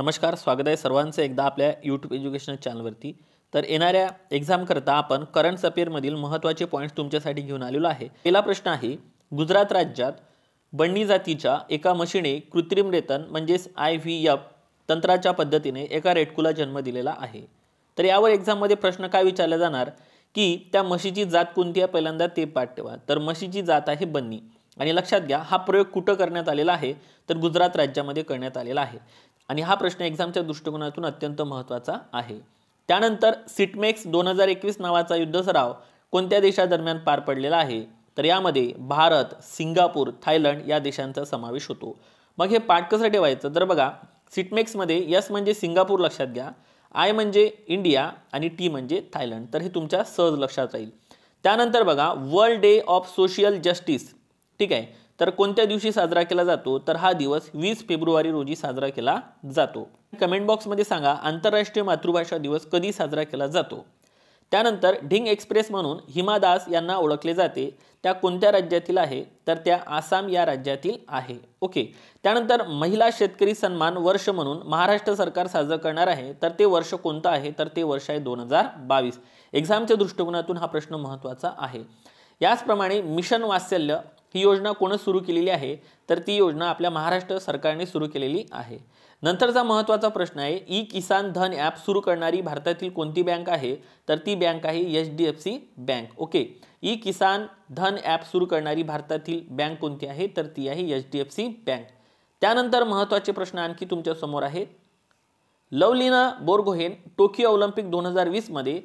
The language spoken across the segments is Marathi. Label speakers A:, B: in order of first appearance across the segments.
A: नमस्कार स्वागत आहे सर्वांचं एकदा आपल्या यूट्यूब एज्युकेशनल चॅनलवरती तर येणाऱ्या एक्झामकरता आपण करंट अफेअरमधील महत्त्वाचे पॉईंट्स तुमच्यासाठी घेऊन आलेलो आहे पहिला प्रश्न आहे गुजरात राज्यात बंडी जातीच्या एका मशीने कृत्रिम रेतन म्हणजेच आय व्ही एफ तंत्राच्या पद्धतीने एका रेटकूला जन्म दिलेला आहे तर यावर एक्झाममध्ये प्रश्न काय विचारला जाणार की त्या म्हशीची जात कोणती आहे पहिल्यांदा ते पाठ ठेवा तर म्हशीची जात आहे बन्नी आणि लक्षात घ्या हा प्रयोग कुठं करण्यात आलेला आहे तर गुजरात राज्यामध्ये करण्यात आलेला आहे आणि हा प्रश्न एक्झामच्या दृष्टिकोनातून अत्यंत महत्त्वाचा आहे त्यानंतर सिटमेक्स दोन हजार एकवीस नावाचा युद्धसराव कोणत्या देशादरम्यान पार पडलेला आहे तर यामध्ये भारत सिंगापूर थायलंड या देशांचा समावेश होतो मग हे पाठ कसं ठेवायचं तर बघा सिटमेक्समध्ये यस म्हणजे सिंगापूर लक्षात घ्या आय म्हणजे इंडिया आणि टी म्हणजे थायलंड तर हे तुमच्या सहज लक्षात राहील त्यानंतर बघा world day of social justice ठीक आहे तर कोणत्या दिवशी साजरा केला जातो तर हा दिवस वीस फेब्रुवारी रोजी साजरा केला जातो कमेंट बॉक्समध्ये सांगा आंतरराष्ट्रीय मातृभाषा दिवस कधी साजरा केला जातो त्यानंतर ढिंग एक्सप्रेस म्हणून हिमा दास यांना ओळखले जाते त्या कोणत्या राज्यातील आहे तर त्या आसाम या राज्यातील आहे ओके त्यानंतर महिला शेतकरी सन्मान वर्ष म्हणून महाराष्ट्र सरकार साजरं करणार आहे तर ते वर्ष कोणतं आहे तर ते वर्ष आहे दोन हजार बावीस एक्झामच्या दृष्टिकोनातून हा प्रश्न महत्त्वाचा आहे याचप्रमाणे मिशन वात्सल्य ही योजना कोण सुरू केलेली आहे तर ती योजना आपल्या महाराष्ट्र सरकारने सुरू केलेली आहे नंतरचा महत्त्वाचा प्रश्न आहे ई किसान धन ॲप सुरू करणारी भारतातील कोणती बँक आहे तर ती बँक आहे H D F C bank okay e Kisan Dhan app सुरू करणारी भारतातील बँक कोणती आहे तर ती आहे H D F C bank त्यानंतर महत्त्वाचे प्रश्न आणखी तुमच्यासमोर आहेत लवलीना बोरगोहेन टोकियो ऑलिम्पिक दोन हजार वीसमध्ये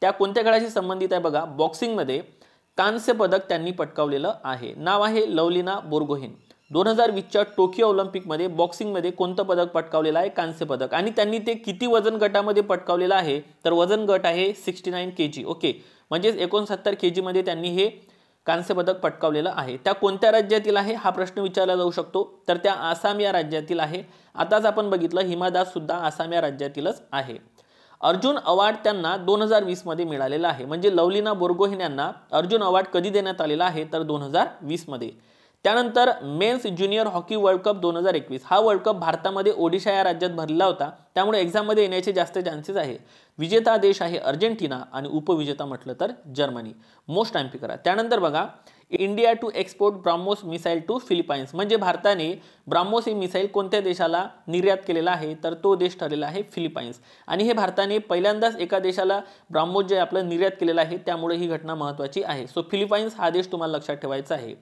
A: त्या कोणत्या खेळाशी संबंधित आहे बघा बॉक्सिंगमध्ये कांस्य पदक त्यांनी पटकावलेलं आहे नाव आहे लवलीना बोरगोहेन दोन हजार वीसच्या टोकियो ऑलिम्पिकमध्ये बॉक्सिंगमध्ये कोणतं पदक पटकावलेलं आहे कांस्य पदक आणि त्यांनी ते किती वजन गटामध्ये पटकावलेलं आहे तर वजन गट आहे sixty nine K G okay म्हणजेच एकोणसत्तर के जीमध्ये त्यांनी हे कांस्य पदक पटकावलेलं आहे त्या कोणत्या राज्यातील आहे हा प्रश्न विचारला जाऊ शकतो तर त्या आसाम या राज्यातील आहे आताच आपण बघितलं हिमादास सुद्धा आसाम या राज्यातीलच आहे अर्जुन अवॉर्ड त्यांना दोन हजार वीसमध्ये मिळालेला आहे म्हणजे लवलीना बोरगोहेन यांना अर्जुन अवॉर्ड कधी देण्यात आलेला आहे तर दोन हजार वीसमध्ये त्यानंतर men's junior hockey world cup दोन हजार एकवीस हा वर्ल्ड कप भारतामध्ये ओडिशा या राज्यात भरला होता त्यामुळे एक्झाममध्ये येण्याचे जास्त चान्सेस आहे विजेता देश आहे अर्जेंटिना आणि उपविजेता म्हटलं तर जर्मनी मोस्ट टाइम्पी करा त्यानंतर बघा India to export BrahMos missile to Philippines म्हणजे भारताने ब्राह्मोस ही मिसाईल कोणत्या देशाला निर्यात केलेला आहे तर तो देश ठरलेला आहे फिलिपाईन्स आणि हे भारताने पहिल्यांदाच एका देशाला ब्राह्मोस जे आपलं निर्यात केलेलं आहे त्यामुळे ही घटना महत्त्वाची आहे सो फिलिपाईन्स हा देश तुम्हाला लक्षात ठेवायचा आहे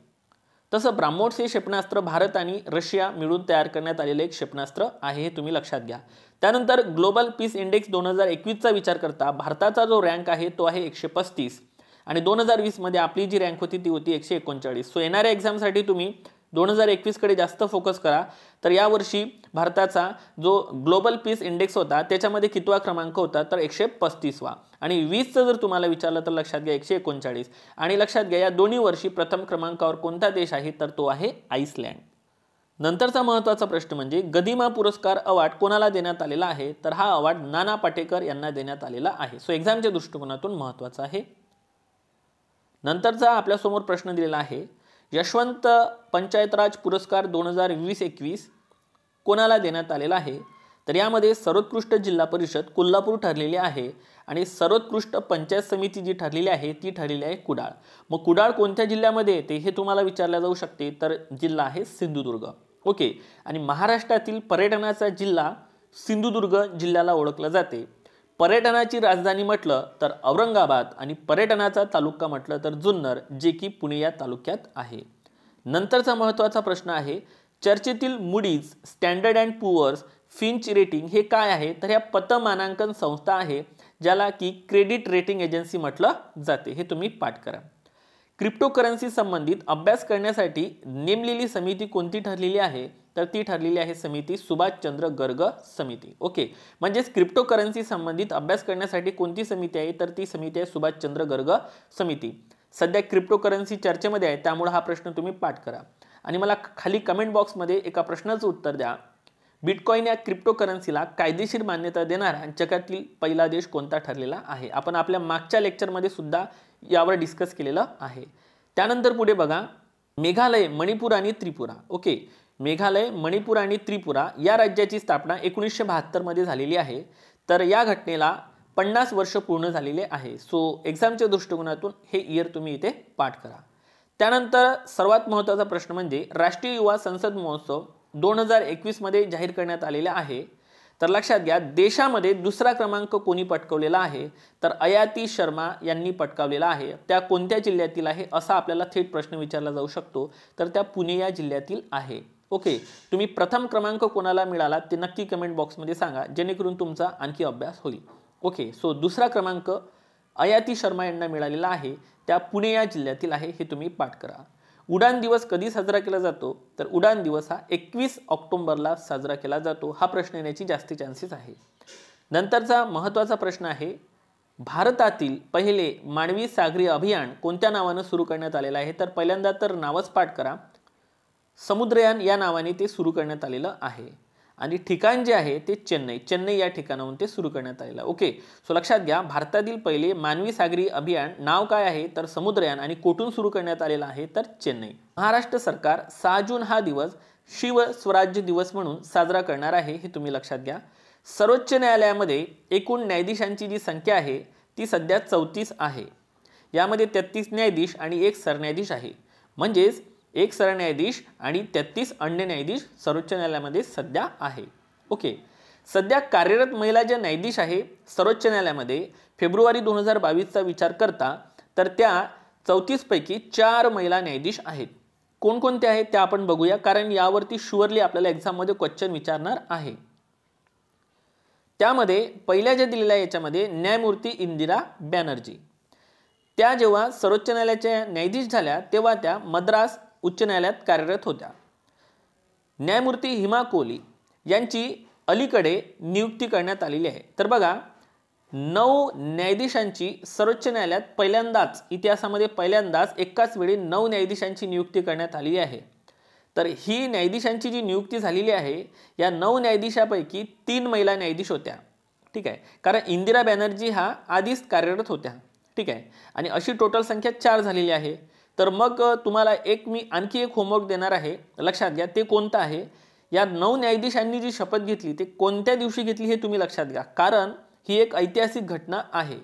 A: तसं ब्राह्मोस हे क्षेपणास्त्र भारत आणि रशिया मिळून तयार करण्यात आलेलं एक क्षेपणास्त्र आहे हे तुम्ही लक्षात घ्या त्यानंतर ग्लोबल पीस इंडेक्स दोन हजार एकवीसचा विचार करता भारताचा जो रँक आहे तो आहे एकशे पस्तीस आणि दोन हजार वीसमध्ये आपली जी रँक होती ती होती एकशे एकोणचाळीस सो येणाऱ्या एक्झामसाठी तुम्ही दोन हजार एकवीसकडे जास्त फोकस करा तर यावर्षी भारताचा जो ग्लोबल पीस इंडेक्स होता त्याच्यामध्ये कितवा क्रमांक होता तर एकशे पस्तीसवा आणि वीसचं जर तुम्हाला विचारलं तर लक्षात घ्या एकशे एकोणचाळीस आणि लक्षात घ्या या दोन्ही वर्षी प्रथम क्रमांकावर कोणता देश आहे तर तो आहे आईसलँड नंतरचा महत्त्वाचा प्रश्न म्हणजे गदिमा पुरस्कार अवॉर्ड कोणाला देण्यात आलेला आहे तर हा अवॉर्ड नाना पाटेकर यांना देण्यात आलेला आहे सो एक्झामच्या दृष्टिकोनातून महत्त्वाचा आहे नंतरचा आपल्यासमोर प्रश्न दिलेला आहे यशवंत पंचायतराज पुरस्कार दोन हजार वीस एकवीस कोणाला देण्यात आलेला आहे तर यामध्ये सर्वोत्कृष्ट जिल्हा परिषद कोल्हापूर ठरलेली आहे आणि सर्वोत्कृष्ट पंचायत समिती जी ठरलेली आहे ती ठरलेली आहे कुडाळ मग कुडाळ कोणत्या जिल्ह्यामध्ये येते हे तुम्हाला विचारल्या जाऊ शकते तर जिल्हा आहे सिंधुदुर्ग ओके आणि महाराष्ट्रातील पर्यटनाचा जिल्हा सिंधुदुर्ग जिल्ह्याला ओळखला जाते पर्यटनाची राजधानी म्हटलं तर औरंगाबाद आणि पर्यटनाचा तालुका म्हटलं तर जुन्नर जे की पुणे या तालुक्यात आहे नंतरचा महत्त्वाचा प्रश्न आहे चर्चेतील Moody's Standard and Poor's Fitch rating हे काय आहे तर ह्या पतमानांकन संस्था आहे ज्याला की क्रेडिट रेटिंग एजन्सी म्हटलं जाते हे तुम्ही पाठ करा क्रिप्टोकरन्सी संबंधित अभ्यास करण्यासाठी नेमलेली समिती कोणती ठरलेली आहे तर ती ठरलेली आहे समिती सुभाषचंद्र गर्ग समिती ओके म्हणजेच क्रिप्टो करन्सी संबंधित अभ्यास करण्यासाठी कोणती समिती आहे तर ती समिती आहे सुभाषचंद्र गर्ग समिती सध्या क्रिप्टो करन्सी चर्चेमध्ये आहे त्यामुळे हा प्रश्न तुम्ही पाठ करा आणि मला खाली कमेंट बॉक्समध्ये एका प्रश्नाचं उत्तर द्या बिटकॉईन या क्रिप्टो करन्सीला कायदेशीर मान्यता देणारा जगातील पहिला देश कोणता ठरलेला आहे आपण आपल्या मागच्या लेक्चरमध्ये सुद्धा यावर डिस्कस केलेलं आहे त्यानंतर पुढे बघा मेघालय मणिपूर आणि त्रिपुरा ओके मेघालय मणिपूर आणि त्रिपुरा या राज्याची स्थापना एकोणीसशे बहात्तरमध्ये झालेली आहे तर या घटनेला पन्नास वर्ष पूर्ण झालेले आहे सो एक्झामच्या दृष्टिकोनातून हे इयर तुम्ही इथे पाठ करा त्यानंतर सर्वात महत्त्वाचा प्रश्न म्हणजे राष्ट्रीय युवा संसद महोत्सव दोन हजार एकवीसमध्ये जाहीर करण्यात आलेला आहे तर लक्षात घ्या देशामध्ये दुसरा क्रमांक कोणी पटकवलेला आहे तर अयाती शर्मा यांनी पटकावलेला आहे त्या कोणत्या जिल्ह्यातील आहे असा आपल्याला थेट प्रश्न विचारला जाऊ शकतो तर त्या पुणे या जिल्ह्यातील आहे ओके तुम्ही प्रथम क्रमांक कोणाला मिळाला ते नक्की कमेंट बॉक्समध्ये सांगा जेणेकरून तुमचा आणखी अभ्यास होईल ओके सो दुसरा क्रमांक अयाती शर्मा यांना मिळालेला आहे त्या पुणे या जिल्ह्यातील आहे हे तुम्ही पाठ करा उडान दिवस कधी साजरा केला जातो तर उडान दिवस हा एकवीस ऑक्टोंबरला साजरा केला जातो हा प्रश्न येण्याची जास्ती चान्सेस आहे नंतरचा महत्त्वाचा प्रश्न आहे भारतातील पहिले मानवी सागरी अभियान कोणत्या नावानं सुरू करण्यात आलेलं आहे तर पहिल्यांदा तर नावच पाठ करा समुद्रयान या नावाने ते सुरू करण्यात आलेलं आहे आणि ठिकाण जे आहे ते चेन्नई चेन्नई या ठिकाणाहून ते सुरू करण्यात आलेलं ओके सो लक्षात घ्या भारतातील पहिले मानवी सागरी अभियान नाव काय आहे तर समुद्रयान आणि कोठून सुरू करण्यात आलेलं आहे तर चेन्नई महाराष्ट्र सरकार सहा जून हा दिवस शिव स्वराज्य दिवस म्हणून साजरा करणार आहे हे तुम्ही लक्षात घ्या सर्वोच्च न्यायालयामध्ये एकूण न्यायाधीशांची जी संख्या आहे ती सध्या चौतीस आहे यामध्ये तेहत्तीस न्यायाधीश आणि एक सरन्यायाधीश आहे म्हणजेच एक सरन्यायाधीश आणि तेहतीस अन्य न्यायाधीश सर्वोच्च न्यायालयामध्ये सध्या आहे ओके सध्या कार्यरत महिला ज्या न्यायाधीश आहे सर्वोच्च न्यायालयामध्ये फेब्रुवारी दोन हजार बावीसचा विचार करता तर त्या चौतीसपैकी चार महिला न्यायाधीश आहेत कोणकोणत्या आहेत त्या आपण बघूया कारण यावरती शुअरली आपल्याला एक्झाममध्ये क्वेश्चन विचारणार आहे त्यामध्ये पहिल्या ज्या दिलेल्या याच्यामध्ये न्यायमूर्ती इंदिरा बॅनर्जी त्या जेव्हा सर्वोच्च न्यायालयाच्या न्यायाधीश झाल्या तेव्हा त्या मद्रास उच्च न्यायालयात कार्यरत होत्या न्यायमूर्ती हिमा कोली यांची अलीकडे नियुक्ती करण्यात आलेली आहे तर बघा नऊ न्यायाधीशांची सर्वोच्च न्यायालयात पहिल्यांदाच इतिहासामध्ये पहिल्यांदाच एकाच वेळी नऊ न्यायाधीशांची नियुक्ती करण्यात आलेली आहे तर ही न्यायाधीशांची जी नियुक्ती झालेली आहे या नऊ न्यायाधीशापैकी तीन महिला न्यायाधीश होत्या ठीक आहे कारण इंदिरा बॅनर्जी हा आधीच कार्यरत होत्या ठीक आहे आणि अशी टोटल संख्या चार झालेली आहे तर मग तुम्हाला एक मी आणखी एक होमवर्क देणार आहे लक्षात घ्या ते कोणतं आहे या नऊ न्यायाधीशांनी जी शपथ घेतली ते कोणत्या दिवशी घेतली हे तुम्ही लक्षात घ्या कारण ही एक ऐतिहासिक घटना आहे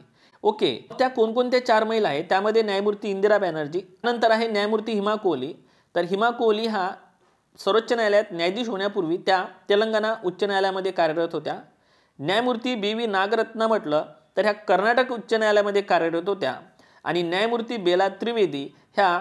A: ओके त्या कोणकोणत्या चार महिला आहेत त्यामध्ये न्यायमूर्ती इंदिरा बॅनर्जी नंतर आहे न्यायमूर्ती हिमा कोहली तर हिमा कोहली हा सर्वोच्च न्यायालयात न्यायाधीश होण्यापूर्वी त्या तेलंगणा उच्च न्यायालयामध्ये कार्यरत होत्या न्यायमूर्ती बी व्ही नागरत्न म्हटलं तर ह्या कर्नाटक उच्च न्यायालयामध्ये कार्यरत होत्या आणि न्यायमूर्ती बेला त्रिवेदी ह्या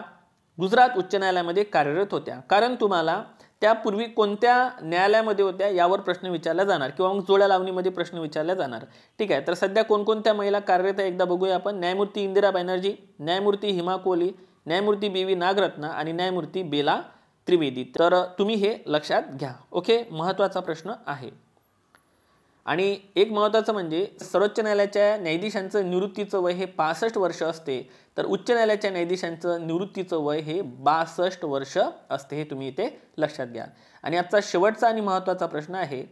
A: गुजरात उच्च न्यायालयामध्ये कार्यरत होत्या कारण तुम्हाला त्यापूर्वी कोणत्या न्यायालयामध्ये होत्या यावर प्रश्न विचारला जाणार किंवा मग जोड्या लावणीमध्ये प्रश्न विचारला जाणार ठीक आहे तर सध्या कोणकोणत्या महिला कार्यरत आहे एकदा बघूया आपण न्यायमूर्ती इंदिरा बॅनर्जी न्यायमूर्ती हिमा कोहली न्यायमूर्ती बी व्ही नागरत्न आणि न्यायमूर्ती बेला त्रिवेदी तर तुम्ही हे लक्षात घ्या ओके महत्त्वाचा प्रश्न आहे आणि एक महत्त्वाचं म्हणजे सर्वोच्च न्यायालयाच्या न्यायाधीशांचं निवृत्तीचं वय हे पासष्ट वर्ष असते तर उच्च न्यायालयाच्या न्यायाधीशांचं निवृत्तीचं वय हे बासष्ट वर्ष असते हे तुम्ही इथे लक्षात घ्या आणि आजचा शेवटचा आणि महत्त्वाचा प्रश्न आहे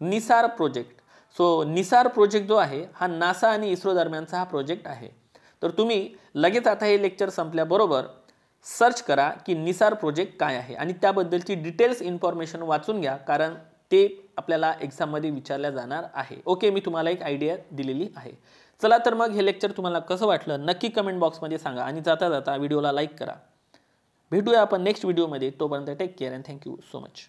A: NISAR project so NISAR project जो आहे हा नासा आणि इस्रो दरम्यानचा हा प्रोजेक्ट आहे तर तुम्ही लगेच आता हे लेक्चर संपल्याबरोबर सर्च करा की निसार प्रोजेक्ट काय आहे आणि त्याबद्दलची डिटेल्स इन्फॉर्मेशन वाचून घ्या कारण ते आपल्याला एक्झाममध्ये विचारल्या जाणार आहे ओके मी तुम्हाला एक आयडिया दिलेली आहे चला तर मग हे लेक्चर तुम्हाला कसं वाटलं नक्की कमेंट बॉक्समध्ये सांगा आणि जाता जाता व्हिडिओला लाईक करा भेटूया आपण नेक्स्ट व्हिडिओमध्ये तोपर्यंत take care and thank you so much